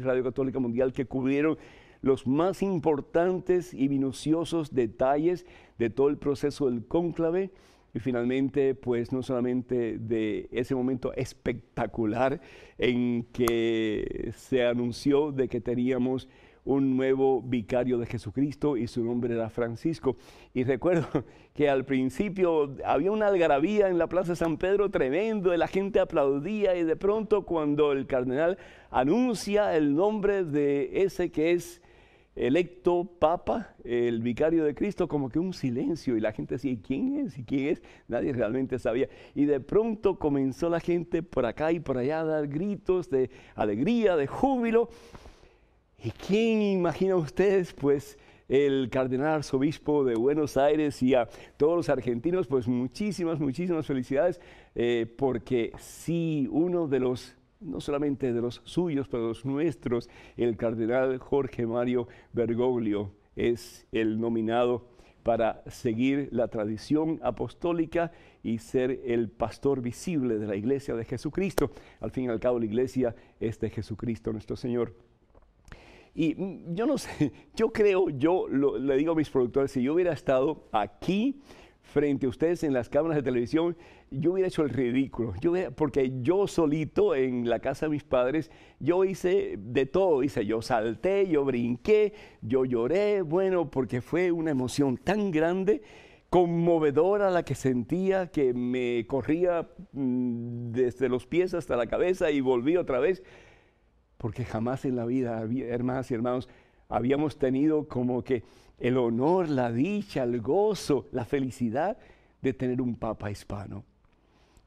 Radio Católica Mundial que cubrieron los más importantes y minuciosos detalles de todo el proceso del cónclave y finalmente pues no solamente de ese momento espectacular en que se anunció de que teníamos un nuevo vicario de Jesucristo y su nombre era Francisco. Y recuerdo que al principio había una algarabía en la Plaza San Pedro tremendo, y la gente aplaudía y de pronto cuando el cardenal anuncia el nombre de ese que es electo papa, el vicario de Cristo, como que un silencio y la gente decía, quién es? ¿Y quién es? Nadie realmente sabía. Y de pronto comenzó la gente por acá y por allá a dar gritos de alegría, de júbilo. ¿Y quién imagina ustedes? Pues el cardenal arzobispo de Buenos Aires y a todos los argentinos, pues muchísimas, muchísimas felicidades, eh, porque sí, uno de los no solamente de los suyos, pero de los nuestros, el cardenal Jorge Mario Bergoglio es el nominado para seguir la tradición apostólica y ser el pastor visible de la iglesia de Jesucristo. Al fin y al cabo, la iglesia es de Jesucristo nuestro Señor. Y mm, yo no sé, yo creo, yo le digo a mis productores, si yo hubiera estado aquí, frente a ustedes en las cámaras de televisión, yo hubiera hecho el ridículo, yo porque yo solito en la casa de mis padres, yo hice de todo, hice, yo salté, yo brinqué, yo lloré, bueno, porque fue una emoción tan grande, conmovedora la que sentía, que me corría mm, desde los pies hasta la cabeza y volví otra vez, porque jamás en la vida, hermanas y hermanos, habíamos tenido como que el honor, la dicha, el gozo, la felicidad de tener un papa hispano.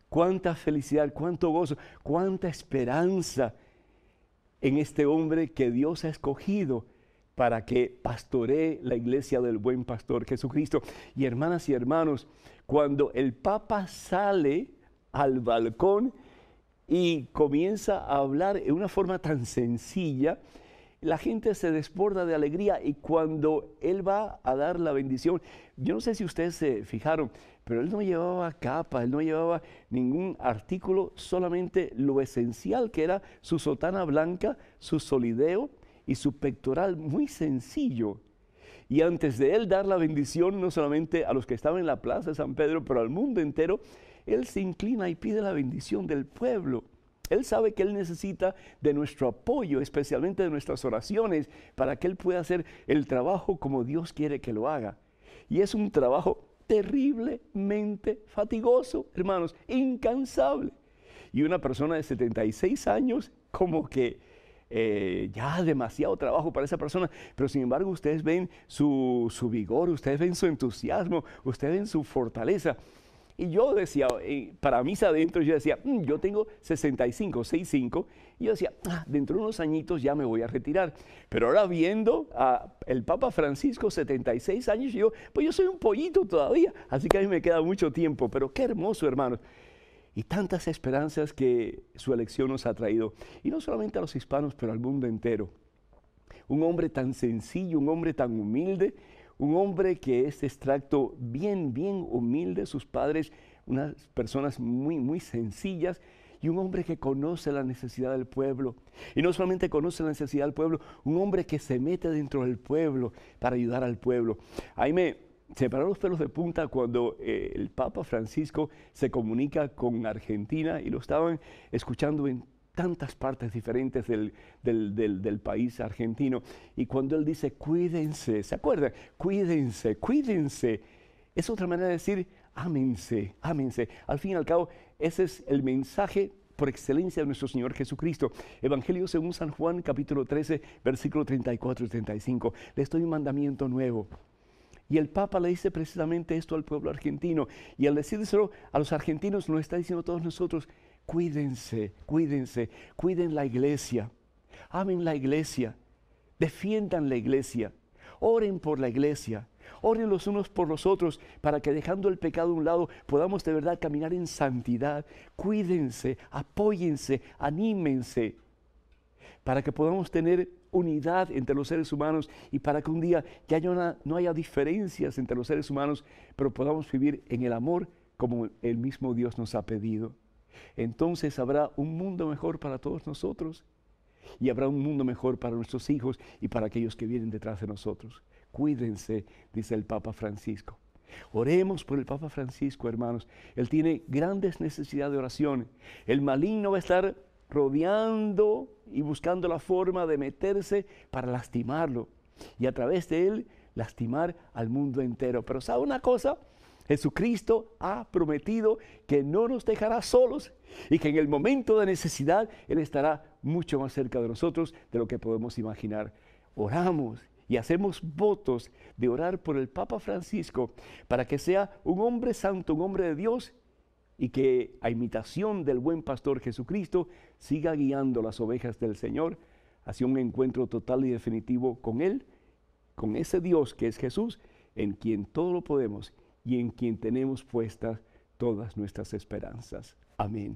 Cuánta felicidad, cuánto gozo, cuánta esperanza en este hombre que Dios ha escogido para que pastoree la iglesia del buen pastor Jesucristo. Y hermanas y hermanos, cuando el Papa sale al balcón y comienza a hablar en una forma tan sencilla, la gente se desborda de alegría y cuando Él va a dar la bendición, yo no sé si ustedes se fijaron, pero Él no llevaba capa, Él no llevaba ningún artículo, solamente lo esencial que era su sotana blanca, su solideo y su pectoral muy sencillo. Y antes de Él dar la bendición, no solamente a los que estaban en la plaza de San Pedro, pero al mundo entero, Él se inclina y pide la bendición del pueblo. Él sabe que Él necesita de nuestro apoyo, especialmente de nuestras oraciones, para que Él pueda hacer el trabajo como Dios quiere que lo haga. Y es un trabajo terriblemente fatigoso, hermanos, incansable. Y una persona de 76 años, como que eh, ya demasiado trabajo para esa persona, pero sin embargo ustedes ven su, su vigor, ustedes ven su entusiasmo, ustedes ven su fortaleza. Y yo decía, eh, para mis adentro, yo decía, mm, yo tengo 65, 65, y yo decía, ah, dentro de unos añitos ya me voy a retirar. Pero ahora viendo el Papa Francisco, 76 años, yo, pues yo soy un pollito todavía, así que a mí me queda mucho tiempo, pero qué hermoso, hermano. Y tantas esperanzas que su elección nos ha traído, y no solamente a los hispanos, pero al mundo entero. Un hombre tan sencillo, un hombre tan humilde, un hombre que es extracto bien, bien humilde, sus padres, unas personas muy, muy sencillas, y un hombre que conoce la necesidad del pueblo. Y no solamente conoce la necesidad del pueblo, un hombre que se mete dentro del pueblo para ayudar al pueblo. Ahí me separaron los pelos de punta cuando eh, el Papa Francisco se comunica con Argentina y lo estaban escuchando en tantas partes diferentes del, país argentino. Y cuando él dice, cuídense, ¿se acuerdan? Cuídense, cuídense. Es otra manera de decir, ámense, ámense. Al fin y al cabo, ese es el mensaje por excelencia de nuestro Señor Jesucristo. Evangelio según San Juan, capítulo 13, versículo 34 y 35. Les doy un mandamiento nuevo. Y el Papa le dice precisamente esto al pueblo argentino. Y al decírselo a los argentinos, nos está diciendo todos nosotros, Cuídense, cuídense, cuiden la iglesia, amen la iglesia, defiendan la iglesia, oren por la iglesia, oren los unos por los otros para que dejando el pecado a un lado podamos de verdad caminar en santidad. Cuídense, apóyense, anímense, para que podamos tener unidad entre los seres humanos y para que un día ya no, no haya diferencias entre los seres humanos, pero podamos vivir en el amor como el mismo Dios nos ha pedido entonces habrá un mundo mejor para todos nosotros y habrá un mundo mejor para nuestros hijos y para aquellos que vienen detrás de nosotros. Cuídense, dice el Papa Francisco. Oremos por el Papa Francisco, hermanos. Él tiene grandes necesidades de oración. El maligno va a estar rodeando y buscando la forma de meterse para lastimarlo y a través de él lastimar al mundo entero. Pero ¿sabe una cosa? Jesucristo ha prometido que no nos dejará solos y que en el momento de necesidad Él estará mucho más cerca de nosotros de lo que podemos imaginar. Oramos y hacemos votos de orar por el Papa Francisco para que sea un hombre santo, un hombre de Dios y que a imitación del buen pastor Jesucristo siga guiando las ovejas del Señor hacia un encuentro total y definitivo con Él, con ese Dios que es Jesús, en quien todo lo podemos y en quien tenemos puestas todas nuestras esperanzas. Amén.